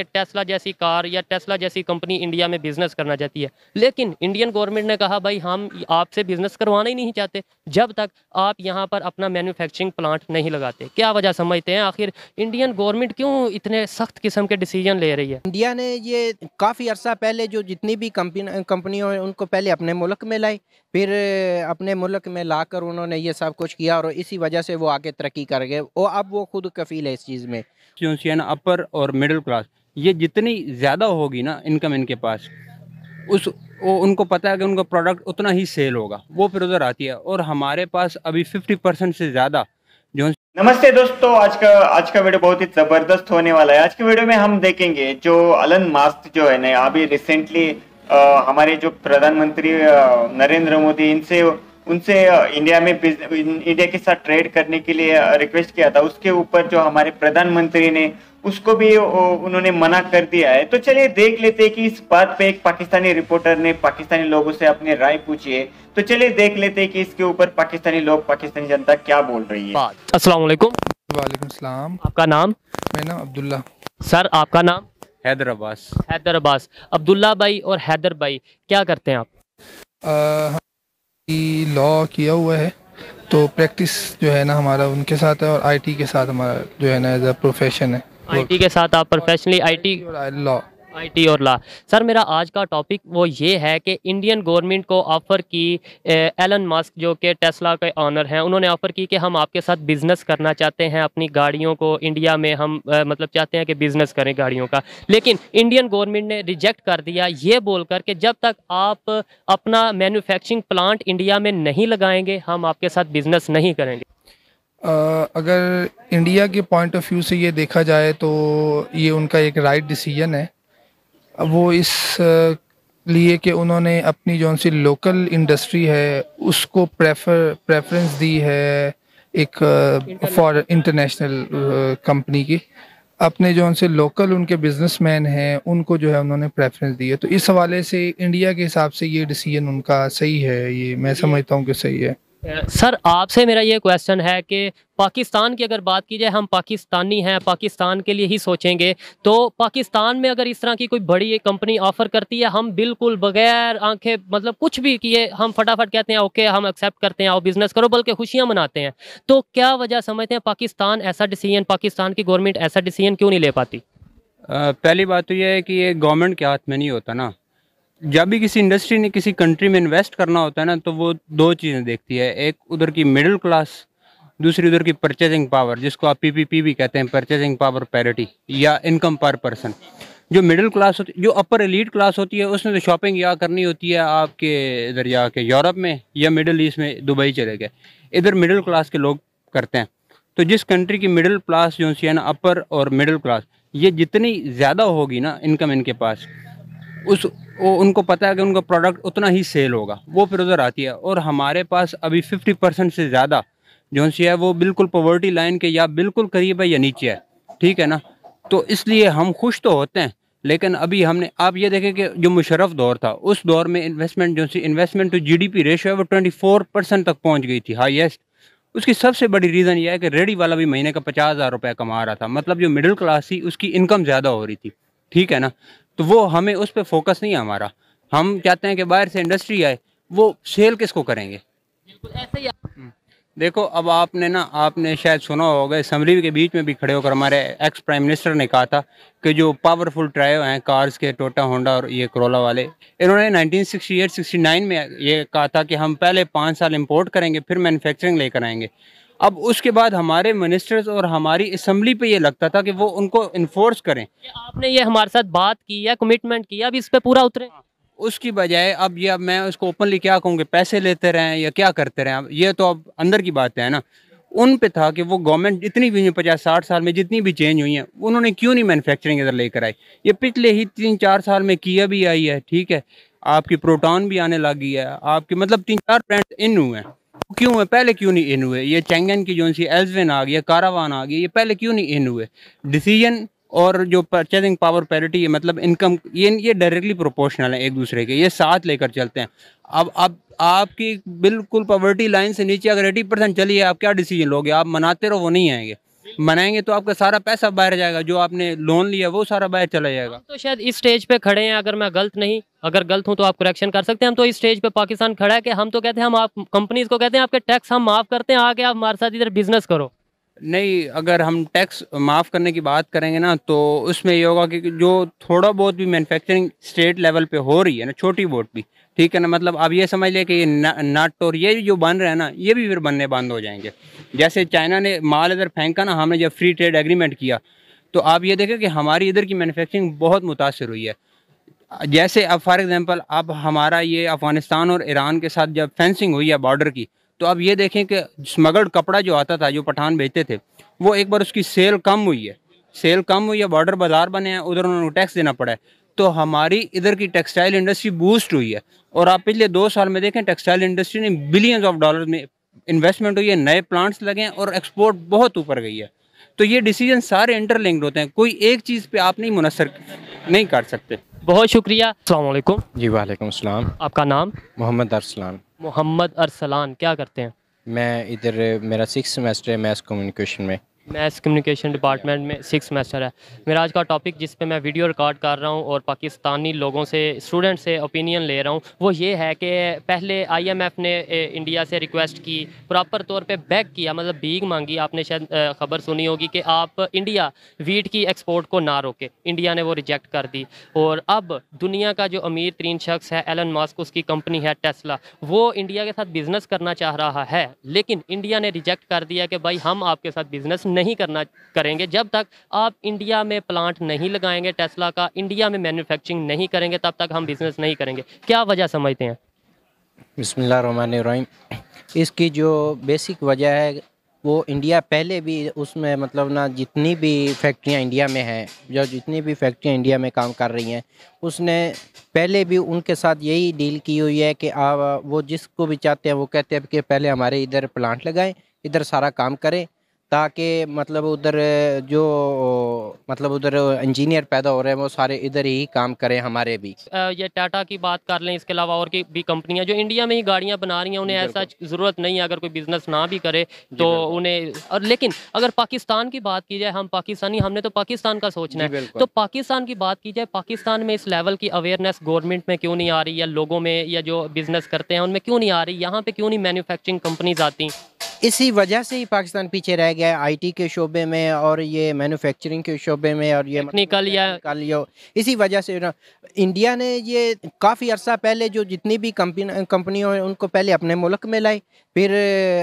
कि टेस्ला जैसी कार या टेस्ला जैसी कंपनी इंडिया में बिजनेस करना चाहती है लेकिन इंडियन गवर्नमेंट ने कहा भाई हम आपसे बिजनेस करवाना ही नहीं चाहते जब तक आप यहाँ पर अपना मैन्युफैक्चरिंग प्लांट नहीं लगाते क्या वजह समझते हैं आखिर इंडियन गवर्नमेंट क्यों इतने सख्त किस्म के डिसीजन ले रही है इंडिया ने ये काफ़ी अर्सा पहले जो जितनी भी कंपनी कंपनियों उनको पहले अपने मुल्क में लाई फिर अपने मुल्क में लाकर उन्होंने ये सब कुछ किया और इसी वजह से वो आगे तरक्की कर गए और अब वो खुद कफील है इस चीज़ में अपर और मिडिल क्लास ये जितनी ज़्यादा होगी ना इनकम इनके पास उस वो उनको पता है कि उनका प्रोडक्ट उतना ही सेल होगा वो फिर उधर आती है और हमारे पास अभी फिफ्टी परसेंट से ज़्यादा जो नमस्ते दोस्तों आज का आज का वीडियो बहुत ही ज़बरदस्त होने वाला है आज के वीडियो में हम देखेंगे जो अलन मास्क जो है ना अभी रिसेंटली हमारे जो प्रधानमंत्री नरेंद्र मोदी इनसे उनसे इंडिया में इंडिया के साथ ट्रेड करने के लिए रिक्वेस्ट किया था उसके ऊपर जो हमारे प्रधानमंत्री ने उसको भी उन्होंने मना कर दिया है तो चलिए देख लेते हैं कि इस बात पे एक पाकिस्तानी रिपोर्टर ने पाकिस्तानी लोगों से अपनी राय पूछी है तो चलिए देख लेते हैं कि इसके ऊपर पाकिस्तानी लोग पाकिस्तानी जनता क्या बोल रही है अस्सलाम वालेकुम वालेकुम आपका नाम मेरा नाम अब्दुल्ला सर आपका नाम हैदर अब्बास हैदर अब्बास अब्दुल्ला भाई और हैदर भाई क्या करते हैं आप लॉ किया हुआ है तो प्रैक्टिस जो है ना हमारा उनके साथ है और आईटी के साथ हमारा जो है ना एज अ प्रोफेशन है आईटी के साथ आप प्रोफेशनली आईटी लॉ आईटी और ला सर मेरा आज का टॉपिक वो ये है कि इंडियन गवर्नमेंट को ऑफ़र की एलन मास्क जो कि टेस्ला के ऑनर हैं उन्होंने ऑफ़र की कि हम आपके साथ बिज़नेस करना चाहते हैं अपनी गाड़ियों को इंडिया में हम आ, मतलब चाहते हैं कि बिज़नेस करें गाड़ियों का लेकिन इंडियन गवर्नमेंट ने रिजेक्ट कर दिया ये बोलकर कि जब तक आप अपना मैन्युफैक्चरिंग प्लांट इंडिया में नहीं लगाएंगे हम आपके साथ बिज़नेस नहीं करेंगे अगर इंडिया के पॉइंट ऑफ व्यू से ये देखा जाए तो ये उनका एक राइट डिसीजन है वो इस लिए कि उन्होंने अपनी जो सी लोकल इंडस्ट्री है उसको प्रेफर प्रेफरेंस दी है एक फॉर इंटरनेशनल कंपनी की अपने जो उनसे लोकल उनके बिजनेसमैन हैं उनको जो है उन्होंने प्रेफरेंस दी है तो इस हवाले से इंडिया के हिसाब से ये डिसीजन उनका सही है ये मैं समझता हूँ कि सही है सर आपसे मेरा ये क्वेश्चन है कि पाकिस्तान की अगर बात की जाए हम पाकिस्तानी हैं पाकिस्तान के लिए ही सोचेंगे तो पाकिस्तान में अगर इस तरह की कोई बड़ी कंपनी ऑफर करती है हम बिल्कुल बगैर आंखें मतलब कुछ भी किए हम फटाफट कहते हैं ओके हम एक्सेप्ट करते हैं आओ बिजनेस करो बल्कि खुशियाँ मनाते हैं तो क्या वजह समझते हैं पाकिस्तान ऐसा डिसीजन पाकिस्तान की गवर्नमेंट ऐसा डिसीजन क्यों नहीं ले पाती आ, पहली बात तो यह है कि ये गवर्नमेंट के हाथ में नहीं होता ना जब भी किसी इंडस्ट्री ने किसी कंट्री में इन्वेस्ट करना होता है ना तो वो दो चीज़ें देखती है एक उधर की मिडिल क्लास दूसरी उधर की परचेजिंग पावर जिसको आप पीपीपी भी कहते हैं परचेजिंग पावर पैरिटी या इनकम पर पर्सन जो मिडिल क्लास होती जो अपर एलीट क्लास होती है उसने तो शॉपिंग या करनी होती है आपके इधर या के यूरोप में या मिडिल ईस्ट में दुबई चले गए इधर मिडिल क्लास के लोग करते हैं तो जिस कंट्री की मिडिल क्लास जो सी है ना अपर और मिडिल क्लास ये जितनी ज़्यादा होगी ना इनकम इनके पास उस वो उनको पता है कि उनका प्रोडक्ट उतना ही सेल होगा वो फिर उधर आती है और हमारे पास अभी फिफ्टी परसेंट से ज़्यादा जो सी है वो बिल्कुल पॉवर्टी लाइन के या बिल्कुल करीब है या नीचे है ठीक है ना तो इसलिए हम खुश तो होते हैं लेकिन अभी हमने आप ये देखें कि जो मुशरफ दौर था उस दौर में इन्वेस्टमेंट जो सी investment to G D P है वो ट्वेंटी फोर परसेंट तक पहुंच गई थी हाईएस्ट उसकी सबसे बड़ी रीज़न यह है कि रेडी वाला भी महीने का पचास हज़ार रुपया कमा रहा था मतलब जो मिडिल क्लास थी उसकी इनकम ज़्यादा हो रही थी ठीक है ना तो वो हमें उस पर फोकस नहीं है हमारा हम चाहते हैं कि बाहर से इंडस्ट्री आए वो सेल किसको करेंगे ऐसे ही हम्म। देखो अब आपने ना आपने शायद सुना होगा समरी के बीच में भी खड़े होकर हमारे एक्स प्राइम मिनिस्टर ने कहा था कि जो पावरफुल ट्राइव हैं कार्स के टोटा होंडा और ये करोला वाले इन्होंने 1968-69 में ये कहा था कि हम पहले पाँच साल इंपोर्ट करेंगे फिर मैन्युफैक्चरिंग लेकर आएंगे अब उसके बाद हमारे मिनिस्टर्स और हमारी असम्बली पे ये लगता था कि वो उनको इन्फोर्स करें आपने ये हमारे साथ बात की या कमिटमेंट किया अब इस पर पूरा उतरे हाँ, उसकी बजाय अब ये अब मैं उसको ओपनली क्या कहूँगी पैसे लेते रहें या क्या करते रहें ये तो अब अंदर की बात है ना उन पे था कि वो गवर्नमेंट जितनी भी पचास साठ साल में जितनी भी चेंज हुई है उन्होंने क्यों नहीं मैन्युफैक्चरिंग इधर लेकर आई ये पिछले ही तीन चार साल में किया भी आई है ठीक है आपकी प्रोटॉन भी आने लगी है आपकी मतलब तीन चार ब्रांड इन हुए हैं क्यों है पहले क्यों नहीं इन हुए ये चैंगन की जो सी एल्जविन आ गई है कारावान आ गई ये पहले क्यों नहीं इन हुए डिसीजन और जो परचेजिंग पावर पैरिटी है मतलब इनकम ये ये डायरेक्टली प्रोपोर्शनल है एक दूसरे के ये साथ लेकर चलते हैं अब अब आपकी बिल्कुल पॉवर्टी लाइन से नीचे अगर एटी परसेंट चलिए आप क्या डिसीजन लोगे आप मनाते रहो वो नहीं आएंगे मनाएंगे तो आपका सारा पैसा बाहर जाएगा जो आपने लोन लिया वो सारा बाहर चला जाएगा तो शायद इस स्टेज पे खड़े हैं अगर मैं गलत नहीं अगर गलत हूँ तो आप करेक्शन कर सकते हैं हम तो इस स्टेज पे पाकिस्तान खड़ा है कि हम तो कहते हैं हम आप कंपनीज को कहते हैं आपके टैक्स हम माफ़ करते हैं आगे आप हमारे साथ इधर बिजनेस करो नहीं अगर हम टैक्स माफ़ करने की बात करेंगे ना तो उसमें ये होगा कि जो थोड़ा बहुत भी मैन्युफैक्चरिंग स्टेट लेवल पे हो रही है ना छोटी बहुत भी ठीक है ना मतलब आप ये समझ लें कि ये नट और ये जो बन रहे हैं ना ये भी फिर बनने बंद हो जाएंगे जैसे चाइना ने माल इधर फेंका ना हमने जब फ्री ट्रेड एग्रीमेंट किया तो आप ये देखें कि हमारी इधर की मैनुफेक्चरिंग बहुत मुतासर हुई है जैसे अब फॉर एग्ज़ाम्पल अब हमारा ये अफ़गानिस्तान और ईरान के साथ जब फेंसिंग हुई है बॉर्डर की तो अब ये देखें कि स्मगल्ड कपड़ा जो आता था जो पठान बेचते थे वो एक बार उसकी सेल कम हुई है सेल कम हुई है बॉर्डर बाजार बने हैं उधर उन्होंने टैक्स देना पड़ा है तो हमारी इधर की टेक्सटाइल इंडस्ट्री बूस्ट हुई है और आप पिछले दो साल में देखें टेक्सटाइल इंडस्ट्री ने बिलियंस ऑफ डॉलर में इन्वेस्टमेंट हुई है नए प्लांट्स लगे हैं और एक्सपोर्ट बहुत ऊपर गई है तो ये डिसीजन सारे इंटरलिंक्ड होते हैं कोई एक चीज़ पे आप नहीं मुनसर नहीं कर सकते बहुत शुक्रिया अलैक्म जी वालेकुम आपका नाम मोहम्मद अरसलान मोहम्मद अरसलान क्या करते हैं मैं इधर मेरा सिक्स सेमेस्टर है मैथ कम्युनिकेशन में मैथ्स कम्युनिकेशन डिपार्टमेंट में सिक्स मैस्टर है मेरा आज का टॉपिक जिस पे मैं वीडियो रिकॉर्ड कर रहा हूँ और पाकिस्तानी लोगों से स्टूडेंट से ओपिनियन ले रहा हूँ वो ये है कि पहले आईएमएफ ने इंडिया से रिक्वेस्ट की प्रॉपर तौर पे बैक किया मतलब भीग मांगी आपने शायद ख़बर सुनी होगी कि आप इंडिया वीट की एक्सपोर्ट को ना रोके इंडिया ने वो रिजेक्ट कर दी और अब दुनिया का जो अमीर तरीन शख्स है एलन मास्क उसकी कंपनी है टेस्ला वो इंडिया के साथ बिज़नेस करना चाह रहा है लेकिन इंडिया ने रिजेक्ट कर दिया कि भाई हम आपके साथ बिज़नेस नहीं करना करेंगे जब तक आप इंडिया में प्लांट नहीं लगाएंगे टेस्ला का इंडिया में मैन्युफैक्चरिंग नहीं करेंगे तब तक हम बिज़नेस नहीं करेंगे क्या वजह समझते हैं बसमीम इसकी जो बेसिक वजह है वो इंडिया पहले भी उसमें मतलब ना जितनी भी फैक्ट्रियां इंडिया में हैं जो जितनी भी फैक्ट्रियां इंडिया में काम कर रही हैं उसने पहले भी उनके साथ यही डील की हुई है कि आप वो जिसको भी चाहते हैं वो कहते हैं कि पहले हमारे इधर प्लांट लगाएं इधर सारा काम करें ताकि मतलब उधर जो मतलब उधर इंजीनियर पैदा हो रहे हैं वो सारे इधर ही काम करें हमारे भी ये टाटा की बात कर लें इसके अलावा और की भी कंपनियां जो इंडिया में ही गाड़ियां बना रही हैं उन्हें ऐसा ज़रूरत नहीं है अगर कोई बिज़नेस ना भी करे तो उन्हें और लेकिन अगर पाकिस्तान की बात की जाए हम पाकिस्तानी हमने तो पाकिस्तान का सोचना है तो पाकिस्तान की बात की जाए पाकिस्तान में इस लेवल की अवेयरनेस गवर्नमेंट में क्यों नहीं आ रही या लोगों में या जो बिज़नेस करते हैं उनमें क्यों नहीं आ रही यहाँ पर क्यों नहीं मैन्युफैक्चरिंग कंपनीज आती इसी वजह से ही पाकिस्तान पीछे रह गया है आईटी के शोबे में और ये मैन्युफैक्चरिंग के शोबे में और ये निकल या इसी वजह से इंडिया ने ये काफ़ी अरसा पहले जो जितनी भी कंपनियों हैं उनको पहले अपने मुल्क में लाई फिर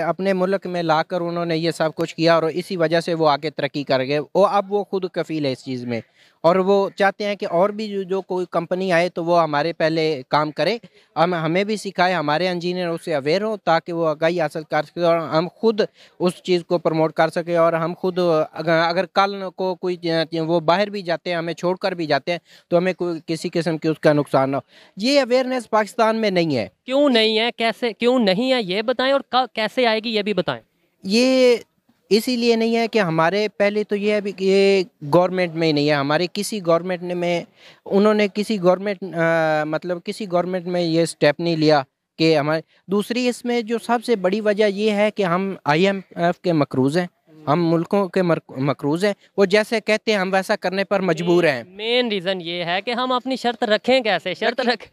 अपने मुल्क में ला कर उन्होंने ये सब कुछ किया और इसी वजह से वो आगे तरक्की कर गए वो अब वो खुद कफील है इस चीज़ में और वो चाहते हैं कि और भी जो जो कोई कंपनी आए तो वो हमारे पहले काम करे हम हमें भी सिखाए हमारे इंजीनियर उससे अवेयर हो ताकि वो आगाही हासिल कर सके और हम खुद उस चीज़ को प्रमोट कर सके और हम खुद अगर कल को कोई वो बाहर भी जाते हैं हमें छोड़ कर भी जाते हैं तो हमें कोई किसी किस्म की उसका नुकसान ना हो ये अवेयरनेस पाकिस्तान में नहीं है क्यों नहीं है कैसे क्यों नहीं है ये बताएँ और कैसे आएगी ये भी बताएँ ये इसीलिए नहीं है कि हमारे पहले तो ये अभी ये गवर्नमेंट में ही नहीं है हमारे किसी गवर्नमेंट ने में उन्होंने किसी गवर्नमेंट मतलब किसी गवर्नमेंट में ये स्टेप नहीं लिया कि हमारे दूसरी इसमें जो सबसे बड़ी वजह ये है कि हम आईएमएफ के मकरूज़ हैं हम मुल्कों के मकरूज हैं वो जैसे कहते हैं हम वैसा करने पर मजबूर हैं मेन रीज़न ये है कि हम अपनी शर्त रखें कैसे शर्त रख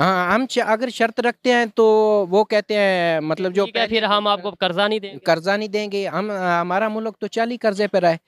हाँ हम अगर शर्त रखते हैं तो वो कहते हैं मतलब जो है फिर हम आपको कर्जा नहीं देंगे कर्जा नहीं देंगे हम हमारा मुल्क तो चाली कर्जे पर है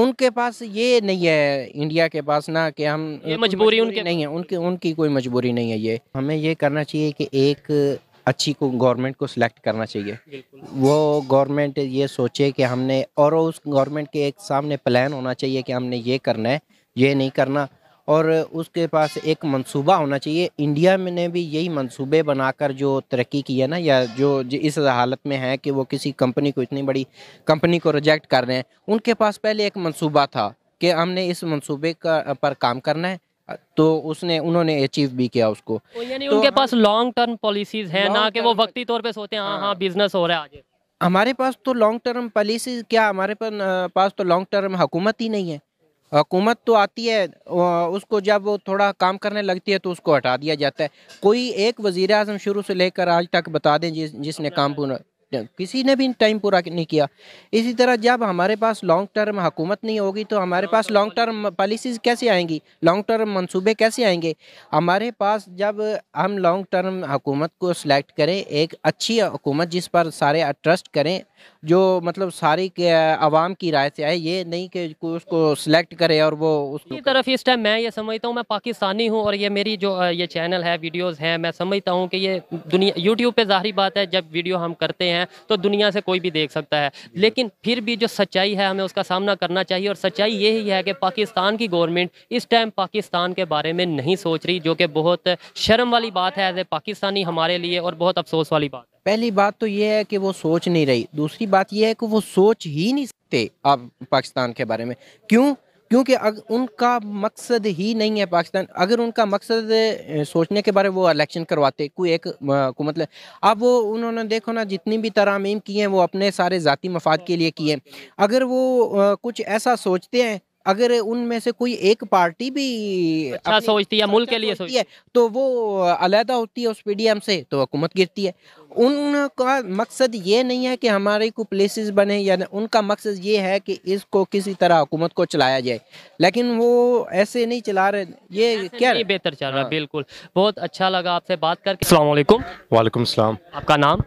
उनके पास ये नहीं है इंडिया के पास ना कि हम ये मजबूरी उनके नहीं है उनकी उनकी कोई मजबूरी नहीं है ये हमें ये करना चाहिए कि एक अच्छी को गवर्नमेंट को सिलेक्ट करना चाहिए वो गवर्नमेंट ये सोचे कि हमने और उस गवर्नमेंट के एक सामने प्लान होना चाहिए कि हमने ये करना है ये नहीं करना और उसके पास एक मंसूबा होना चाहिए इंडिया में ने भी यही मंसूबे बनाकर जो तरक्की की है ना या जो, इस हालत में है कि वो किसी कंपनी को इतनी बड़ी कंपनी को रिजेक्ट कर रहे हैं उनके पास पहले एक मंसूबा था कि हमने इस मंसूबे का पर काम करना है तो उसने उन्होंने अचीव भी किया उसको तो यानी तो उनके पास लॉन्ग टर्म पॉलिसीज हैं ना कि वो वक्ती तौर पे सोचते हैं हाँ हाँ बिजनेस हाँ। हो रहा है आगे हमारे पास तो लॉन्ग टर्म पॉलिसी क्या हमारे पास तो लॉन्ग टर्म हुकूमत ही नहीं है हुकूमत तो आती है उसको जब वो थोड़ा काम करने लगती है तो उसको हटा दिया जाता है कोई एक वज़ी अजम शुरू से लेकर आज तक बता दें जिस जिसने काम पूरा किसी ने भी टाइम पूरा नहीं किया इसी तरह जब हमारे पास लॉन्ग टर्म हुकूमत नहीं होगी तो हमारे हाँ, पास लॉन्ग टर्म पॉलिसीज़ कैसे आएंगी लॉन्ग टर्म मनसूबे कैसे आएंगे हमारे पास जब हम लॉन्ग टर्म हुकूमत को सिलेक्ट करें एक अच्छी हुकूमत जिस पर सारे ट्रस्ट करें जो मतलब सारी आवाम की राय से आए ये नहीं कि उसको सिलेक्ट करे और वो उसकी तरफ इस टाइम मैं ये समझता हूँ मैं पाकिस्तानी हूँ और ये मेरी जो ये चैनल है वीडियोज़ हैं मैं समझता हूँ कि ये दुनिया यूट्यूब पर ज़ाहरी बात है जब वीडियो हम करते हैं हैं तो दुनिया से कोई भी देख सकता है लेकिन फिर भी जो सच्चाई है हमें उसका सामना करना चाहिए और सच्चाई यही है कि पाकिस्तान की गवर्नमेंट इस टाइम पाकिस्तान के बारे में नहीं सोच रही जो कि बहुत शर्म वाली बात है एज ए पाकिस्तानी हमारे लिए और बहुत अफसोस वाली बात है पहली बात तो ये है कि वो सोच नहीं रही दूसरी बात यह है कि वो सोच ही नहीं सकते आप पाकिस्तान के बारे में क्यों क्योंकि अग, उनका मकसद ही नहीं है पाकिस्तान अगर उनका मकसद सोचने के बारे वो इलेक्शन करवाते कोई एक को मतलब अब वो उन्होंने देखो ना जितनी भी तरामीम की हैं वो अपने सारे ज़ाती मफाद के लिए किए अगर वो कुछ ऐसा सोचते हैं अगर उनमें से कोई एक पार्टी भी अच्छा सोचती है मुल्क के लिए सोचती है तो वो अलहदा होती है उस पीडीएम से तो हुकूमत गिरती है उनका मकसद ये नहीं है कि हमारे को प्लेसेस बने या उनका मकसद ये है कि इसको किसी तरह हुकूमत को चलाया जाए लेकिन वो ऐसे नहीं चला रहे ये क्या बेहतर चल रहा है हाँ। बिल्कुल बहुत अच्छा लगा आपसे बात करके अलैक्म वालेकुम सलाम आपका नाम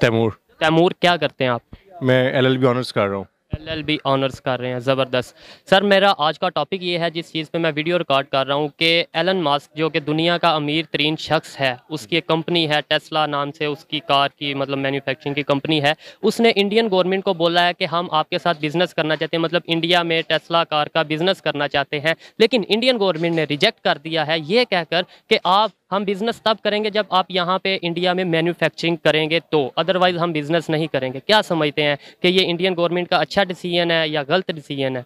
तैमूर तैमूर क्या करते हैं आप मैं एल एल बी ऑनर्स कर रहा हूँ एल बी ऑनर्स कर रहे हैं ज़बरदस्त सर मेरा आज का टॉपिक ये है जिस चीज़ पे मैं वीडियो रिकॉर्ड कर रहा हूँ कि एलन मास्क जो कि दुनिया का अमीर तरीन शख्स है उसकी एक कंपनी है टेस्ला नाम से उसकी कार की मतलब मैन्युफैक्चरिंग की कंपनी है उसने इंडियन गवर्नमेंट को बोला है कि हम आपके साथ बिज़नेस करना चाहते हैं मतलब इंडिया में टेस्ला कार का बिज़नेस करना चाहते हैं लेकिन इंडियन गवर्नमेंट ने रिजेक्ट कर दिया है ये कहकर कि आप हम बिज़नेस तब करेंगे जब आप यहाँ पे इंडिया में मैन्युफैक्चरिंग करेंगे तो अदरवाइज़ हम बिज़नेस नहीं करेंगे क्या समझते हैं कि ये इंडियन गवर्नमेंट का अच्छा डिसीजन है या गलत डिसीजन है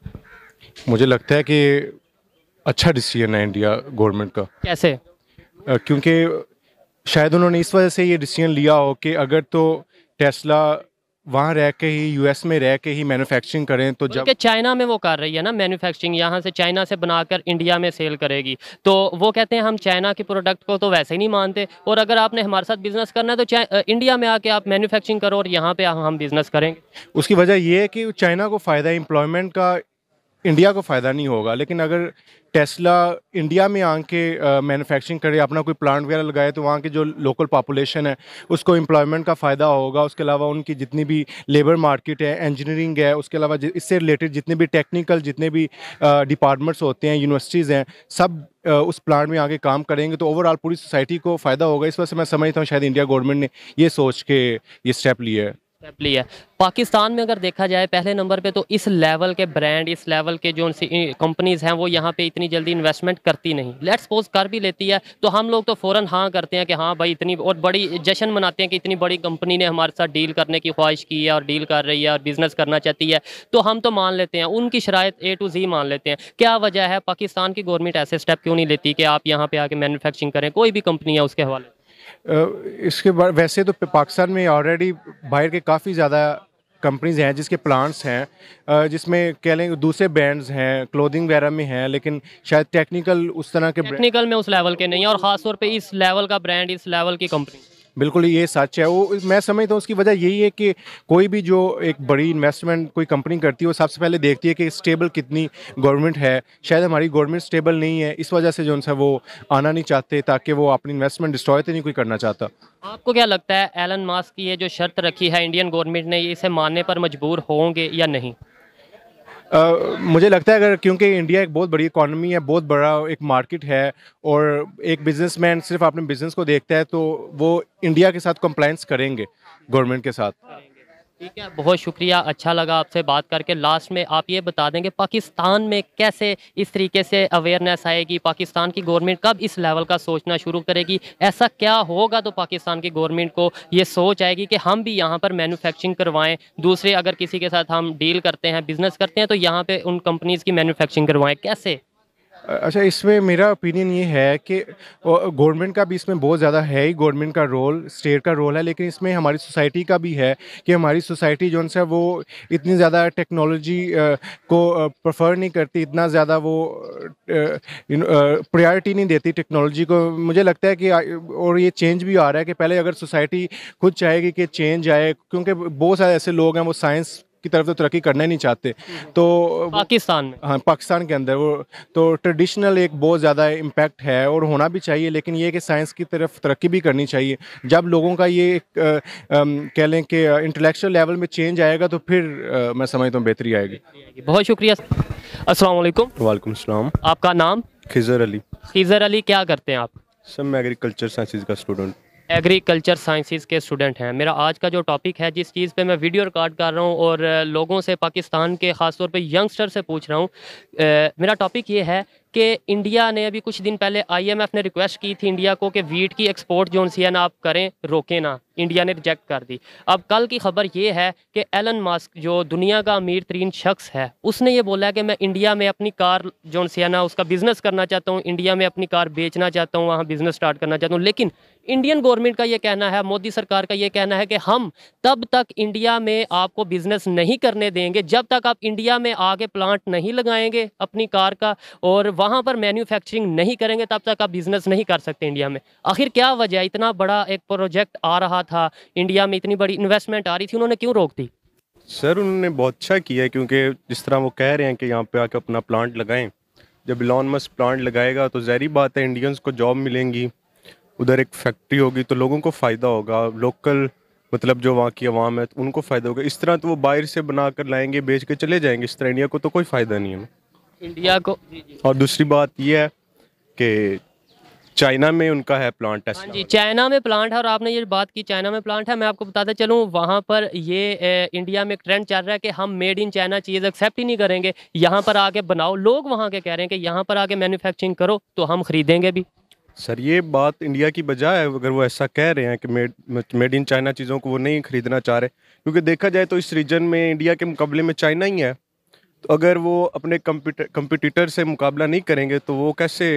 मुझे लगता है कि अच्छा डिसीजन है इंडिया गवर्नमेंट का कैसे क्योंकि शायद उन्होंने इस वजह से ये डिसीजन लिया हो कि अगर तो टेस्ला वहाँ रह के ही यूएस में रह के ही मैन्युफैक्चरिंग करें तो जब चाइना में वो कर रही है ना मैन्युफैक्चरिंग यहाँ से चाइना से बनाकर इंडिया में सेल करेगी तो वो कहते हैं हम चाइना के प्रोडक्ट को तो वैसे ही नहीं मानते और अगर आपने हमारे साथ बिजनेस करना है तो इंडिया में आके आप मैन्युफैक्चरिंग करो और यहाँ पे हम बिजनेस करेंगे उसकी वजह यह है कि चाइना को फ़ायदा एम्प्लॉयमेंट का इंडिया को फ़ायदा नहीं होगा लेकिन अगर टेस्ला इंडिया में आके मैन्युफैक्चरिंग करे अपना कोई प्लांट वगैरह लगाए तो वहाँ के जो लोकल पॉपुलेशन है उसको एम्प्लॉयमेंट का फ़ायदा होगा उसके अलावा उनकी जितनी भी लेबर मार्केट है इंजीनियरिंग है उसके अलावा इससे रिलेटेड जितने भी टेक्निकल जितने भी डिपार्टमेंट्स होते हैं यूनिवर्सिटीज़ हैं सब उस प्लांट में आके काम करेंगे तो ओवरऑल पूरी सोसाइटी को फ़ायदा होगा इस वजह से मैं समझता हूँ शायद इंडिया गवर्नमेंट ने ये सोच के ये स्टेप लिया है स्टेबली है पाकिस्तान में अगर देखा जाए पहले नंबर पे तो इस लेवल के ब्रांड इस लेवल के जो कंपनीज हैं वो यहाँ पे इतनी जल्दी इन्वेस्टमेंट करती नहीं लेट्स सपोज कर भी लेती है तो हम लोग तो फ़ौरन हाँ करते हैं कि हाँ भाई इतनी और बड़ी जश्न मनाते हैं कि इतनी बड़ी कंपनी ने हमारे साथ डील करने की ख्वाहिश की है और डील कर रही है और बिज़नेस करना चाहती है तो हम तो मान लेते हैं उनकी शराय ए टू जी मान लेते हैं क्या वजह है पाकिस्तान की गवर्नमेंट ऐसे स्टेप क्यों नहीं लेती कि आप यहाँ पर आके मैनुफेक्चरिंग करें कोई भी कंपनी है उसके हवाले इसके बाद वैसे तो पाकिस्तान में ऑलरेडी बाहर के काफ़ी ज़्यादा कंपनीज हैं जिसके प्लांट्स हैं जिसमें कह लें दूसरे ब्रांड्स हैं क्लोथिंग वगैरह में हैं लेकिन शायद टेक्निकल उस तरह के टेक्निकल में उस लेवल के नहीं है और ख़ास तौर पे इस लेवल का ब्रांड इस लेवल की कंपनी बिल्कुल ये सच है वो मैं समझता हूँ उसकी वजह यही है कि कोई भी जो एक बड़ी इन्वेस्टमेंट कोई कंपनी करती है वो सबसे पहले देखती है कि स्टेबल कितनी गवर्नमेंट है शायद हमारी गवर्नमेंट स्टेबल नहीं है इस वजह से जो सा वो आना नहीं चाहते ताकि वो अपनी इन्वेस्टमेंट डिस्ट्रॉय तो नहीं कोई करना चाहता आपको क्या लगता है एलन मास्क की ये जो शर्त रखी है इंडियन गवर्नमेंट ने इसे मानने पर मजबूर होंगे या नहीं मुझे लगता है अगर क्योंकि इंडिया एक बहुत बड़ी इकॉनमी है बहुत बड़ा एक मार्केट है और एक बिजनेसमैन सिर्फ अपने बिजनेस को देखता है तो वो इंडिया के साथ कंप्लाइंस करेंगे गवर्नमेंट के साथ ठीक है बहुत शुक्रिया अच्छा लगा आपसे बात करके लास्ट में आप ये बता देंगे पाकिस्तान में कैसे इस तरीके से अवेयरनेस आएगी पाकिस्तान की गवर्नमेंट कब इस लेवल का सोचना शुरू करेगी ऐसा क्या होगा तो पाकिस्तान की गवर्नमेंट को ये सोच आएगी कि हम भी यहाँ पर मैन्युफैक्चरिंग करवाएं दूसरे अगर किसी के साथ हम डील करते हैं बिजनेस करते हैं तो यहाँ पर उन कंपनीज़ की मैनुफेक्चरिंग करवाएँ कैसे अच्छा इसमें मेरा ओपिनियन ये है कि गवर्नमेंट का भी इसमें बहुत ज़्यादा है ही गवर्नमेंट का रोल स्टेट का रोल है लेकिन इसमें हमारी सोसाइटी का भी है कि हमारी सोसाइटी जो है वो इतनी ज़्यादा टेक्नोलॉजी को प्रेफर नहीं करती इतना ज़्यादा वो प्रायोरिटी नहीं देती टेक्नोलॉजी को मुझे लगता है कि और ये चेंज भी आ रहा है कि पहले अगर सोसाइटी खुद चाहेगी कि चेंज आए क्योंकि बहुत सारे ऐसे लोग हैं वो साइंस की तरफ तो तरक्की करना ही नहीं चाहते तो पाकिस्तान में हाँ पाकिस्तान के अंदर वो तो ट्रेडिशनल एक बहुत ज़्यादा इम्पैक्ट है और होना भी चाहिए लेकिन ये कि साइंस की तरफ तरक्की भी करनी चाहिए जब लोगों का ये कह लें कि इंटेलेक्चुअल लेवल में चेंज आएगा तो फिर मैं समझता हूँ बेहतरी आएगी बहुत शुक्रिया असलम वालेकुम अस्सलाम आपका नाम खिजर अली खिजर अली क्या करते हैं आप सर मैं एग्रीकल्चर साइंसिस का स्टूडेंट एग्रीकल्चर साइंसिस के स्टूडेंट हैं मेरा आज का जो टॉपिक है जिस चीज़ पे मैं वीडियो रिकॉर्ड कर रहा हूँ और लोगों से पाकिस्तान के ख़ासतौर पे यंगस्टर से पूछ रहा हूँ मेरा टॉपिक ये है कि इंडिया ने अभी कुछ दिन पहले आईएमएफ ने रिक्वेस्ट की थी इंडिया को कि वीट की एक्सपोर्ट जो सी है ना आप करें रोकें ना इंडिया ने रिजेक्ट कर दी अब कल की खबर ये है कि एलन मास्क जो दुनिया का अमीर तरीन शख्स है उसने ये बोला है कि मैं इंडिया में अपनी कार जो है ना उसका बिज़नेस करना चाहता हूँ इंडिया में अपनी कार बेचना चाहता हूँ वहाँ बिज़नेस स्टार्ट करना चाहता हूँ लेकिन इंडियन गवर्नमेंट का ये कहना है मोदी सरकार का ये कहना है कि हम तब तक इंडिया में आपको बिज़नेस नहीं करने देंगे जब तक आप इंडिया में आगे प्लांट नहीं लगाएंगे अपनी कार का और वहाँ पर मैन्युफैक्चरिंग नहीं करेंगे तब तक आप बिज़नेस नहीं कर सकते इंडिया में आखिर क्या वजह इतना बड़ा एक प्रोजेक्ट आ रहा था इंडिया में इतनी बड़ी इन्वेस्टमेंट आ रही थी उन्होंने क्यों रोक दी सर उन्होंने बहुत अच्छा किया है क्योंकि जिस तरह वो कह रहे हैं कि यहाँ पे आके अपना प्लांट लगाएं जब इलॉन प्लांट लगाएगा तो जहरी बात है इंडियंस को जॉब मिलेंगी उधर एक फैक्ट्री होगी तो लोगों को फ़ायदा होगा लोकल मतलब जो वहाँ की आवाम है तो उनको फ़ायदा होगा इस तरह तो वो बाहर से बना कर लाएंगे बेच के चले जाएंगे इस तरह इंडिया को तो कोई फ़ायदा नहीं है इंडिया को और दूसरी बात यह है कि चाइना में उनका है प्लांट है हाँ जी चाइना में प्लांट है और आपने ये बात की चाइना में प्लांट है मैं आपको बताता चलूँ वहाँ पर ये ए, इंडिया में एक ट्रेंड चल रहा है कि हम मेड इन चाइना चीज़ एक्सेप्ट ही नहीं करेंगे यहाँ पर आके बनाओ लोग वहाँ के कह रहे हैं कि यहाँ पर आके मैन्युफैक्चरिंग करो तो हम खरीदेंगे भी सर ये बात इंडिया की बजाय अगर वो ऐसा कह रहे हैं कि मेड मेड इन चाइना चीज़ों को वो नहीं खरीदना चाह रहे क्योंकि देखा जाए तो इस रीजन में इंडिया के मुकाबले में चाइना ही है तो अगर वो अपने कंप्यूटर से मुकाबला नहीं करेंगे तो वो कैसे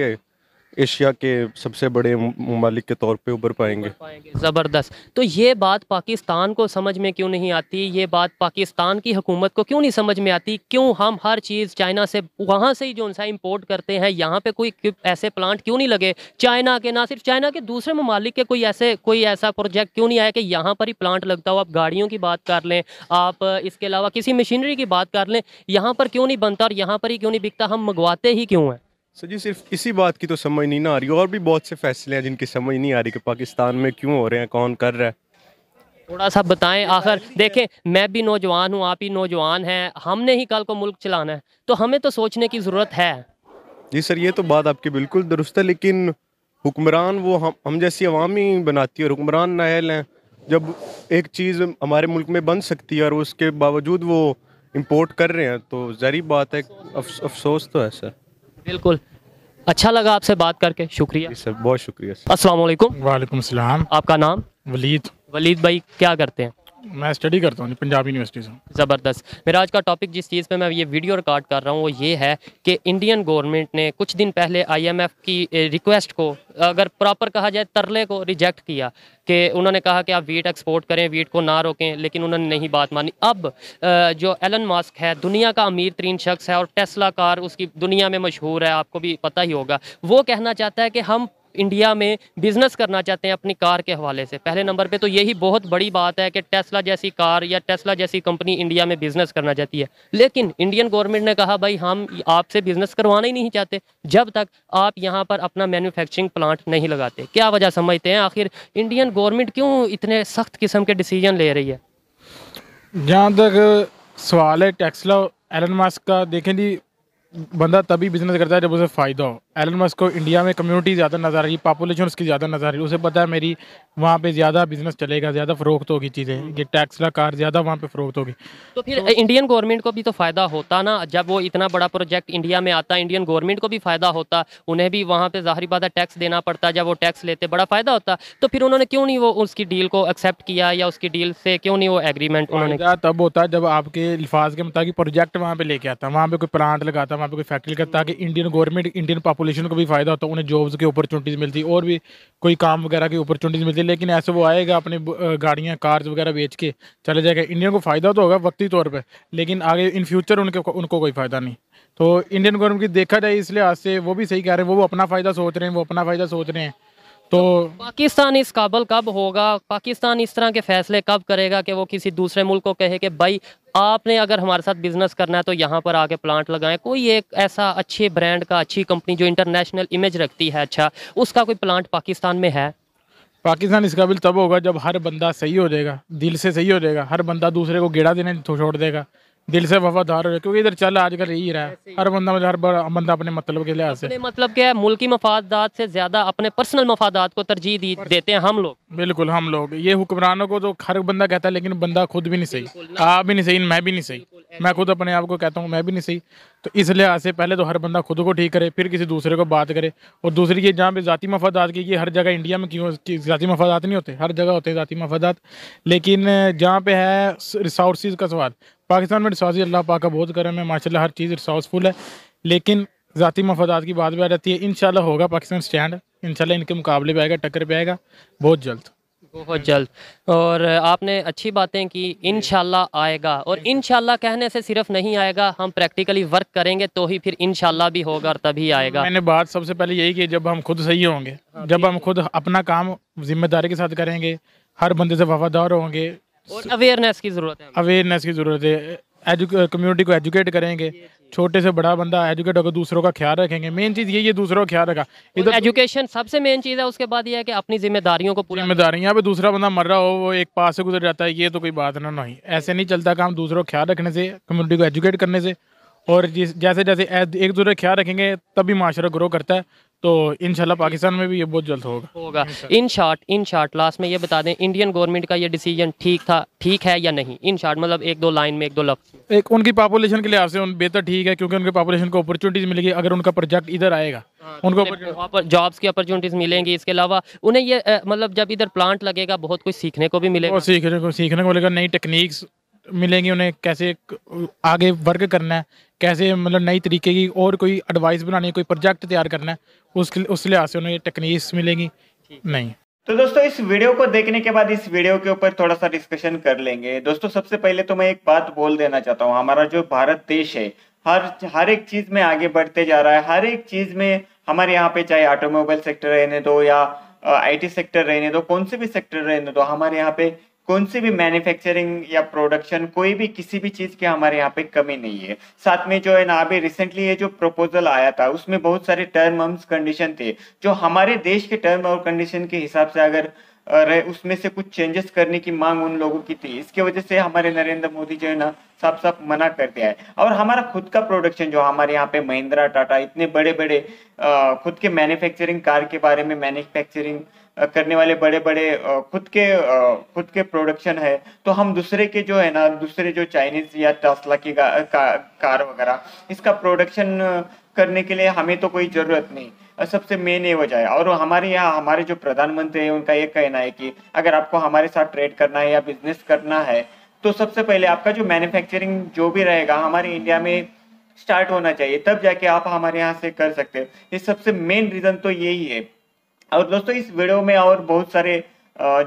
एशिया के सबसे बड़े ममालिक के तौर पे उभर पाएंगे, पाएंगे। ज़बरदस्त तो ये बात पाकिस्तान को समझ में क्यों नहीं आती ये बात पाकिस्तान की हुकूमत को क्यों नहीं समझ में आती क्यों हम हर चीज़ चाइना से वहाँ से ही जो सा इम्पोर्ट करते हैं यहाँ पे कोई ऐसे प्लांट क्यों नहीं लगे चाइना के ना सिर्फ चाइना के दूसरे ममालिक के कोई ऐसे कोई ऐसा प्रोजेक्ट क्यों नहीं आया कि यहाँ पर ही प्लांट लगता हो आप गाड़ियों की बात कर लें आप इसके अलावा किसी मशीनरी की बात कर लें यहाँ पर क्यों नहीं बनता और यहाँ पर ही क्यों नहीं बिकता हम मंगवाते ही क्यों हैं सर जी सिर्फ इसी बात की तो समझ नहीं ना आ रही और भी बहुत से फैसले हैं जिनकी समझ नहीं आ रही कि पाकिस्तान में क्यों हो रहे हैं कौन कर रहा है थोड़ा सा बताएं आखिर देखें मैं भी नौजवान हूँ आप ही नौजवान हैं हमने ही कल को मुल्क चलाना है तो हमें तो सोचने की ज़रूरत है जी सर ये तो बात आपकी बिल्कुल दुरुस्त है लेकिन हुक्मरान वो हम हम जैसी अवामी ही बनाती है और हुक्मरान नायल हैं जब एक चीज़ हमारे मुल्क में बन सकती है और उसके बावजूद वो इम्पोर्ट कर रहे हैं तो जहरी बात है अफसोस तो है सर बिल्कुल अच्छा लगा आपसे बात करके शुक्रिया सर बहुत शुक्रिया असल वालेकुम वालेकुम सलाम आपका नाम वलीद वलीद भाई क्या करते हैं मैं स्टडी करता हूँ पंजाब यूनिवर्सिटी से ज़बरदस्त मेरा आज का टॉपिक जिस चीज़ पे मैं ये वीडियो रिकॉर्ड कर रहा हूँ वो ये है कि इंडियन गवर्नमेंट ने कुछ दिन पहले आईएमएफ की रिक्वेस्ट को अगर प्रॉपर कहा जाए तरले को रिजेक्ट किया कि उन्होंने कहा कि आप वीट एक्सपोर्ट करें वीट को ना रोकें लेकिन उन्होंने नहीं बात मानी अब जो एलन मास्क है दुनिया का अमीर तरीन शख्स है और टेस्ला कार उसकी दुनिया में मशहूर है आपको भी पता ही होगा वो कहना चाहता है कि हम इंडिया में बिज़नेस करना चाहते हैं अपनी कार के हवाले से पहले नंबर पे तो यही बहुत बड़ी बात है कि टेस्ला जैसी कार या टेस्ला जैसी कंपनी इंडिया में बिज़नेस करना चाहती है लेकिन इंडियन गवर्नमेंट ने कहा भाई हम आपसे बिज़नेस करवाना ही नहीं चाहते जब तक आप यहाँ पर अपना मैन्युफैक्चरिंग प्लांट नहीं लगाते क्या वजह समझते हैं आखिर इंडियन गवर्नमेंट क्यों इतने सख्त किस्म के डिसीजन ले रही है जहाँ तक सवाल है टेक्सला एलन मास्क का देखें जी बंदा तभी बिजनेस करता है जब उसे फ़ायदा हो एलन मस्क को इंडिया में कम्युनिटी ज़्यादा नज़र आ रही पॉपुलेशन उसकी ज़्यादा नज़र आ रही उसे पता है मेरी वहाँ पे ज़्यादा बिजनेस चलेगा ज़्यादा फरोख्त होगी चीज़ें हम्म। ये टैक्सला कार ज़्यादा वहाँ पे फरोख्त होगी तो फिर तो, इंडियन गवर्नमेंट को भी तो फ़ायदा होता ना जब वो इतना बड़ा प्रोजेक्ट इंडिया में आता इंडियन गवर्नमेंट को भी फ़ायदा होता उन्हें भी वहाँ पर ज़ाहरी बात टैक्स देना पड़ता जब वो टैक्स लेते बड़ा फ़ायदा होता तो फिर उन्होंने क्यों नहीं वो उसकी डील को एक्सेप्ट किया या उसकी डील से क्यों नहीं वो एग्रीमेंट उन्होंने तब होता जब आपके लिफाज के मुताबिक प्रोजेक्ट वहाँ पर लेके आता वहाँ पर कोई प्लांट लगाता वहाँ पे कोई फैक्ट्री करता है इंडियन गवर्नमेंट इंडियन पॉपुलेशन को भी फ़ायदा होता उन्हें जॉब्स की अपॉर्चुनिटीज़ मिलती और भी कोई काम वगैरह की अपॉर्चुनिटीज़ मिलती है लेकिन ऐसे वो आएगा अपनी गाड़ियाँ कार्स वगैरह बेच के चले जाएगा इंडियन को फ़ायदा तो होगा वक्ती तौर पर लेकिन आगे इन फ्यूचर उनके उनको कोई फ़ायदा नहीं तो इंडियन गवर्नमेंट की देखा जाए इसलिए आज से वो भी सही कह रहे हैं वो अपना फ़ायदा सोच रहे हैं वो अपना फ़ायदा सोच रहे हैं तो पाकिस्तान इस काबल कब होगा पाकिस्तान इस तरह के फैसले कब करेगा कि वो किसी दूसरे मुल्क को कहे कि भाई आपने अगर हमारे साथ बिजनेस करना है तो यहाँ पर आके प्लांट लगाएं कोई एक ऐसा अच्छे ब्रांड का अच्छी कंपनी जो इंटरनेशनल इमेज रखती है अच्छा उसका कोई प्लांट पाकिस्तान में है पाकिस्तान इस काबिल तब होगा जब हर बंदा सही हो जाएगा दिल से सही हो जाएगा हर बंदा दूसरे को गेड़ा देने छोड़ देगा दिल से वफादार हो क्योंकि इधर चल आजकल यही रहा है हर बंदा हर बंदा अपने मतलब के लिहाज से मतलब क्या है मुल्की मफादात से ज्यादा अपने पर्सनल मफादात को तरजीह दी देते हैं हम लोग बिल्कुल हम लोग ये हुक्मरानों को तो हर बंदा कहता है लेकिन बंदा खुद भी नहीं सही आप भी नहीं सही मैं भी नहीं सही मैं खुद अपने आप को कहता हूँ मैं भी नहीं सही तो इस लिहाज से पहले तो हर बंदा खुद को ठीक करे फिर किसी दूसरे को बात करे और दूसरी ये जहाँ पे ज़ाती मफादात की कि हर जगह इंडिया में क्यों ज़ाती मफादात नहीं होते हर जगह होते हैं ज़ाती मफादात लेकिन जहाँ पे है रिसोर्सेज का सवाल पाकिस्तान में रिसोर्स अल्लाह पाक का बहुत गर्म है माशा हर चीज़ रिसोर्सफुल है लेकिन ज़ाती मफादात की बात भी आ जाती है इन होगा पाकिस्तान स्टैंड इन इनके मुकाबले पर आएगा टक्कर पर आएगा बहुत जल्द बहुत जल्द और आपने अच्छी बातें की इन आएगा और इन कहने से सिर्फ नहीं आएगा हम प्रैक्टिकली वर्क करेंगे तो ही फिर इन भी होगा और तभी आएगा मैंने बात सबसे पहले यही की जब हम खुद सही होंगे जब हम खुद अपना काम जिम्मेदारी के साथ करेंगे हर बंदे से वफादार होंगे अवेयरनेस की ज़रूरत है अवेयरनेस की ज़रूरत है कम्युनिटी को एजुकेट करेंगे छोटे से बड़ा बंदा एजुकेट होकर दूसरों का ख्याल रखेंगे मेन चीज़ यही है दूसरों का ख्याल रखा इधर एजुकेशन सबसे मेन चीज़ है उसके बाद ये है कि अपनी जिम्मेदारियों को पूरी जिम्मेदारी यहाँ पे दूसरा बंदा मर रहा हो वो एक पास से गुजर जाता है ये तो कोई बात ना नहीं ऐसे नहीं चलता काम दूसरों का ख्याल रखने से कम्युनिटी को एजुकेट करने से और जैसे जैसे एक दूसरे ख्याल रखेंगे तभी माशरा ग्रो करता है तो इनशाला पाकिस्तान में भी ये बहुत जल्द होगा होगा in short in short last में ये बता दें इंडियन गवर्नमेंट का ये डिसीजन ठीक था ठीक है या नहीं इन शार्ट मतलब एक दो लाइन में एक दो लफ्ज एक उनकी पॉपुलेशन के लिहाज से बेहतर ठीक है क्योंकि उनके पॉपुलेशन को अपॉर्चुनिटीज मिलेगी अगर उनका प्रोजेक्ट इधर आएगा हाँ, उनको जॉब्स तो की अपॉर्चुनिटीज मिलेंगी इसके अलावा उन्हें ये मतलब जब इधर प्लांट लगेगा बहुत कुछ सीखने को भी मिलेगा सीखने को सीखने को मिलेगा नई टेक्निक्स मिलेंगी उन्हें कैसे आगे वर्क करना है कैसे मतलब नई तरीके की और कोई एडवाइस बनानी है कोई प्रोजेक्ट तैयार करना है उसके उस लिहाज से उन्हें टेक्निक्स मिलेंगी नहीं तो दोस्तों इस वीडियो को देखने के बाद इस वीडियो के ऊपर थोड़ा सा डिस्कशन कर लेंगे दोस्तों सबसे पहले तो मैं एक बात बोल देना चाहता हूँ हमारा जो भारत देश है हर हर एक चीज में आगे बढ़ते जा रहा है हर एक चीज में हमारे यहाँ पे चाहे ऑटोमोबाइल सेक्टर रहने दो या आईटी सेक्टर रहने दो कौन से भी सेक्टर रहने दो हमारे यहाँ पे कौन सी भी मैन्युफैक्चरिंग या प्रोडक्शन कोई भी किसी भी चीज़ की हमारे यहाँ पे कमी नहीं है साथ में जो है ना अभी रिसेंटली ये जो प्रपोजल आया था उसमें बहुत सारे टर्म एम्स कंडीशन थे जो हमारे देश के टर्म और कंडीशन के हिसाब से अगर रहे उसमें से कुछ चेंजेस करने की मांग उन लोगों की थी इसके वजह से हमारे नरेंद्र मोदी जो है ना साफ साफ मना कर दिया है और हमारा खुद का प्रोडक्शन जो हमारे यहाँ पे महिंद्रा टाटा इतने बड़े बड़े खुद के मैन्युफैक्चरिंग कार के बारे में मैन्युफैक्चरिंग करने वाले बड़े बड़े खुद के खुद के प्रोडक्शन है तो हम दूसरे के जो है ना दूसरे जो चाइनीज या टस्ला की का, का, कार वगैरह इसका प्रोडक्शन करने के लिए हमें तो कोई ज़रूरत नहीं सबसे मेन ये वजह है और हमारे यहाँ हमारे जो प्रधानमंत्री हैं उनका ये कहना है कि अगर आपको हमारे साथ ट्रेड करना है या बिजनेस करना है तो सबसे पहले आपका जो मैन्युफैक्चरिंग जो भी रहेगा हमारे इंडिया में स्टार्ट होना चाहिए तब जाके आप हमारे यहाँ से कर सकते हो ये सबसे मेन रीज़न तो यही है और दोस्तों इस वीडियो में और बहुत सारे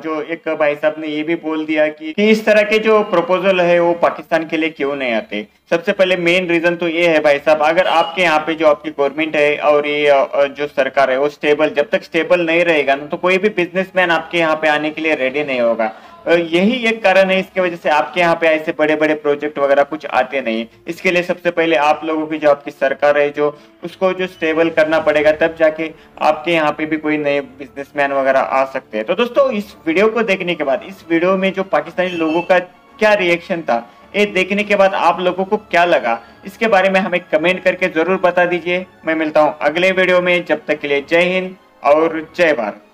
जो एक भाई साहब ने ये भी बोल दिया कि, कि इस तरह के जो प्रपोजल है वो पाकिस्तान के लिए क्यों नहीं आते सबसे पहले मेन रीजन तो ये है भाई साहब अगर आपके यहाँ पे जो आपकी गवर्नमेंट है और ये जो सरकार है वो स्टेबल जब तक स्टेबल नहीं रहेगा ना तो कोई भी बिजनेसमैन आपके यहाँ पे आने के लिए रेडी नहीं होगा यही एक कारण है इसके वजह से आपके यहाँ पे ऐसे बड़े बड़े प्रोजेक्ट वगैरह कुछ आते नहीं इसके लिए सबसे पहले आप लोगों की जो आपकी सरकार है जो उसको जो स्टेबल करना पड़ेगा तब जाके आपके यहाँ पे भी कोई नए बिजनेसमैन वगैरह आ सकते हैं तो दोस्तों इस वीडियो को देखने के बाद इस वीडियो में जो पाकिस्तानी लोगों का क्या रिएक्शन था ये देखने के बाद आप लोगों को क्या लगा इसके बारे में हमें कमेंट करके जरूर बता दीजिए मैं मिलता हूँ अगले वीडियो में जब तक के लिए जय हिंद और जय भारत